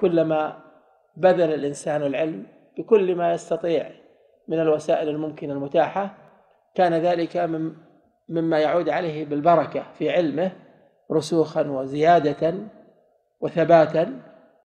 كلما بذل الإنسان العلم بكل ما يستطيع من الوسائل الممكنة المتاحة كان ذلك مما يعود عليه بالبركة في علمه رسوخا وزيادة وثباتا